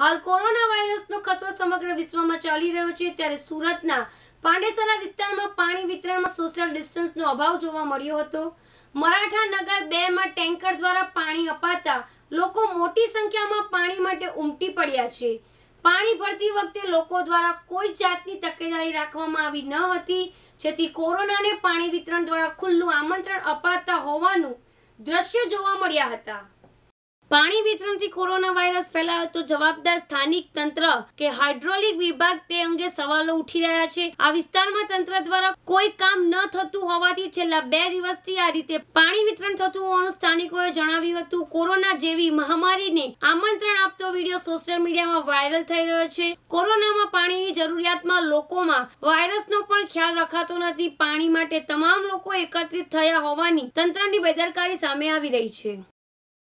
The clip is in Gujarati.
હાલ કોરોના વાયરસનો ખતરો સમગ્ર વિશ્વમાં ચાલી રહ્યો છે ત્યારે સુરતના પાંડેસરા વિસ્તારમાં પાણી વિતરણમાં સોશિયલ ડિસ્ટન્સનો અભાવ જોવા મળ્યો હતો મરાઠા નગર બેમાં ટેન્કર દ્વારા પાણી અપાતા લોકો મોટી સંખ્યામાં પાણી માટે ઉમટી પડ્યા છે પાણી ભરતી વખતે લોકો દ્વારા કોઈ જાતની તકેદારી રાખવામાં આવી ન હતી જેથી કોરોનાને પાણી વિતરણ દ્વારા ખુલ્લું આમંત્રણ અપાતા હોવાનું દ્રશ્ય જોવા મળ્યા હતા પાણી વિતરણથી કોરોના વાયરસ ફેલાયો તો જવાબદાર સ્થાનિક તંત્ર કે હાઇડ્રોલિક વિભાગ તે અંગે સવાલો ઉઠી રહ્યા છે આ વિસ્તારમાં તંત્ર દ્વારા કોઈ કામ ન થતું હોવાથી છેલ્લા બે દિવસથી આ રીતે પાણી વિતરણ થતું હોવાનું સ્થાનિકોએ જણાવ્યું હતું કોરોના જેવી મહામારીને આમંત્રણ આપતો વિડીયો સોશિયલ મીડિયામાં વાયરલ થઈ રહ્યો છે કોરોનામાં પાણીની જરૂરિયાતમાં લોકોમાં વાયરસનો પણ ખ્યાલ રખાતો નથી પાણી માટે તમામ લોકો એકત્રિત થયા હોવાની તંત્રની બેદરકારી સામે આવી રહી છે